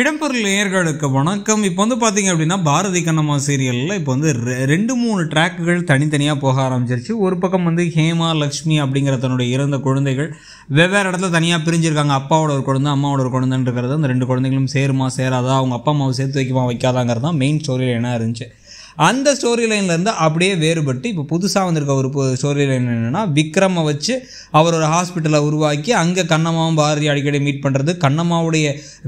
இடம்பொருள் நேயர்களுக்கு வணக்கம் இப்போ வந்து பார்த்தீங்க அப்படின்னா பாரதி கண்ணம்மா சீரியலில் இப்போ வந்து ரெண்டு மூணு ட்ராக்குகள் தனித்தனியாக போக ஆரம்பிச்சிருச்சு ஒரு பக்கம் வந்து ஹேமா லக்ஷ்மி அப்படிங்கிற தன்னுடைய இறந்த குழந்தைகள் வெவ்வேறு இடத்துல தனியாக பிரிஞ்சிருக்காங்க அப்பாவோட ஒரு குழந்தை அம்மாவோட ஒரு குழந்தைன்றது அந்த ரெண்டு குழந்தைகளும் சேருமா சேராதா அவங்க அப்பா அம்மாவை சேர்த்து வைக்குமா வைக்காதாங்கிறது தான் மெயின் ஸ்டோரியில் என்ன இருந்துச்சு அந்த ஸ்டோரி லைன்லேருந்து அப்படியே வேறுபட்டு இப்போ புதுசாக வந்திருக்க ஒரு ஸ்டோரி லைன் என்னென்னா விக்ரமை வச்சு அவர் ஒரு ஹாஸ்பிட்டலை உருவாக்கி அங்கே கண்ணம்மாவும் பாரதி அடிக்கடி மீட் பண்ணுறது கண்ணம்மாவுடைய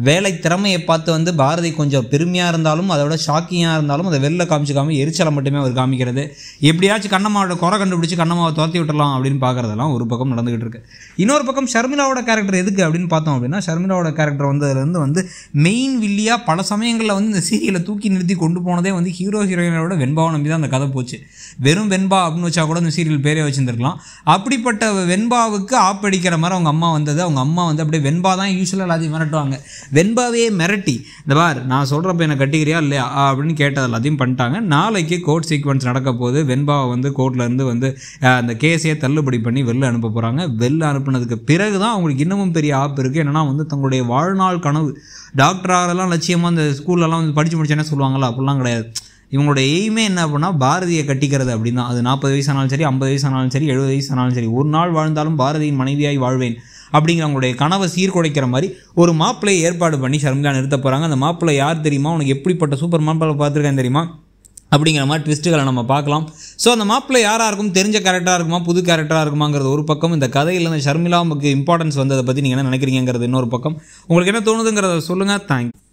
வேலை திறமையை பார்த்து வந்து பாரதி கொஞ்சம் பெருமையாக இருந்தாலும் அதோட ஷாக்கிங்காக இருந்தாலும் அதை வெளில காமிச்சிக்காமல் எரிச்சலை மட்டுமே அவர் காமிக்கிறது எப்படியாச்சும் கண்ணம்மாவோட குறை கண்டுபிடிச்சி கண்ணம்மாவை துரத்தி விட்டலாம் அப்படின்னு பார்க்குறதெல்லாம் ஒரு பக்கம் நடந்துகிட்டு இருக்கு இன்னொரு பக்கம் ஷர்மிலாவோட கேரக்டர் எதுக்கு அப்படின்னு பார்த்தோம் அப்படின்னா ஷர்மிலாவோட கேரக்டர் வந்ததுலேருந்து வந்து மெயின் வில்லியாக பல சமயங்களில் வந்து இந்த சீரியலை தூக்கி நிறுத்தி கொண்டு போனதே வந்து ஹீரோ ஹீரோயின் விட வெண்பாவை நம்பி தான் அந்த கதை போச்சு வெறும் வெண்பா அப்படின்னு வச்சா கூட அந்த சீரியல் பேரே வச்சுருந்துருக்கலாம் அப்படிப்பட்ட வெண்பாவுக்கு ஆப்படிக்கிற மாதிரி அவங்க அம்மா வந்தது அவங்க அம்மா வந்து அப்படியே வெண்பா தான் யூஸ்வலாக எல்லாத்தையும் மிரட்டுவாங்க வெண்பாவே மிரட்டி இந்த பார் நான் சொல்கிறப்ப என்னை கட்டிக்கிறியா இல்லையா அப்படின்னு கேட்டது எல்லாத்தையும் பண்ணிட்டாங்க நாளைக்கு கோர்ட் சீக்வன்ஸ் நடக்க போது வெண்பாவை வந்து கோர்ட்லேருந்து வந்து அந்த கேஸையே தள்ளுபடி பண்ணி வெளில அனுப்ப போகிறாங்க வெளில அனுப்புனதுக்கு பிறகு தான் அவங்களுக்கு இன்னமும் பெரிய ஆப் இருக்குது என்னென்னா வந்து தங்களுடைய வாழ்நாள் கனவு ஆகலாம் லட்சியமாக அந்த ஸ்கூல்லலாம் வந்து படித்து முடிச்சேன்னா சொல்லுவாங்களா அப்படிலாம் கிடையாது இவங்களோட எய்மே என்ன அப்படின்னா பாரதியை கட்டிக்கிறது அப்படின்னா அது நாற்பது வயசானாலும் சரி ஐம்பது வயசானாலும் சரி எழுபது வயசானாலும் சரி ஒரு நாள் வாழ்ந்தாலும் பாரதியின் மனைவியாய் வாழ்வேன் அப்படிங்கிறவங்களுடைய கனவை சீர்குலைக்கிற மாதிரி ஒரு மாப்பிள்ளையை ஏற்பாடு பண்ணி ஷர்மிளா நிறுத்த போகிறாங்க அந்த மாப்பிள்ளை யார் தெரியுமா உனக்கு எப்படிப்பட்ட சூப்பர் மாப்பிள்ளை பார்த்துருக்கேன் தெரியுமா அப்படிங்கிற மாதிரி ட்விஸ்ட்டுகளை நம்ம பார்க்கலாம் ஸோ அந்த மாப்பிள்ளை யாராக இருக்கும் தெரிஞ்ச கேரக்டராக இருக்குமா புது கேரக்டராக இருக்குமாங்கிறது ஒரு பக்கம் இந்த கதையில் இந்த ஷர்மிலாவுக்கு இம்பார்ட்டன்ஸ் வந்ததை பற்றி நீங்கள் என்ன நினைக்கிறீங்கிறது இன்னொரு பக்கம் உங்களுக்கு என்ன தோணுதுங்கிறத சொல்லுங்கள் தேங்க்ஸ்